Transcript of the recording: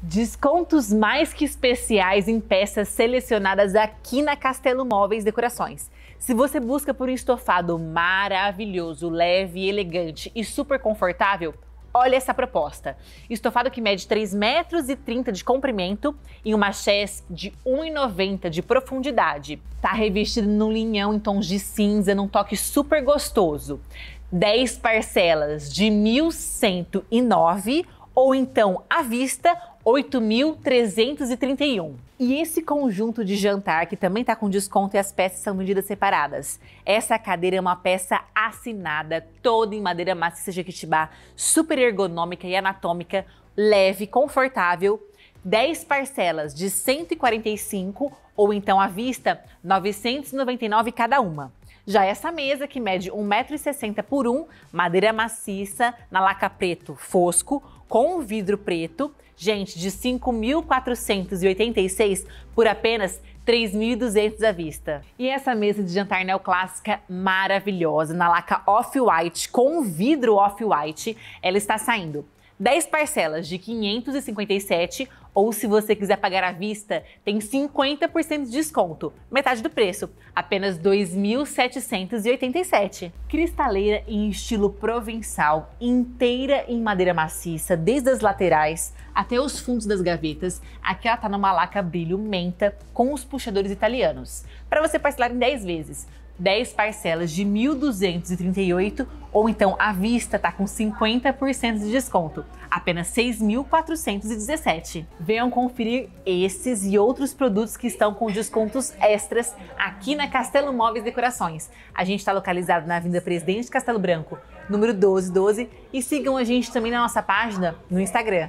Descontos mais que especiais em peças selecionadas aqui na Castelo Móveis Decorações. Se você busca por um estofado maravilhoso, leve, elegante e super confortável, olha essa proposta. Estofado que mede 3,30 metros e de comprimento e uma chest de 1,90 de profundidade. Tá revestido num linhão em tons de cinza, num toque super gostoso. 10 parcelas de 1.109 ou então à vista 8.331. E esse conjunto de jantar, que também está com desconto e as peças são vendidas separadas. Essa cadeira é uma peça assinada, toda em madeira maciça jequitibá, super ergonômica e anatômica, leve, confortável. 10 parcelas de 145 ou então à vista, 999 cada uma. Já essa mesa, que mede 1,60m por 1, madeira maciça, na laca preto fosco, com vidro preto, gente, de 5.486 por apenas 3.200 à vista. E essa mesa de jantar neoclássica maravilhosa, na laca off-white, com vidro off-white, ela está saindo 10 parcelas de 557 ou se você quiser pagar à vista, tem 50% de desconto, metade do preço, apenas 2.787. Cristaleira em estilo provençal, inteira em madeira maciça, desde as laterais até os fundos das gavetas. Aqui ela tá numa laca brilho menta com os puxadores italianos, para você parcelar em 10 vezes. 10 parcelas de 1.238 ou então à vista está com 50% de desconto, apenas 6.417. Venham conferir esses e outros produtos que estão com descontos extras aqui na Castelo Móveis Decorações. A gente está localizado na Avenida Presidente Castelo Branco, número 1212 e sigam a gente também na nossa página no Instagram.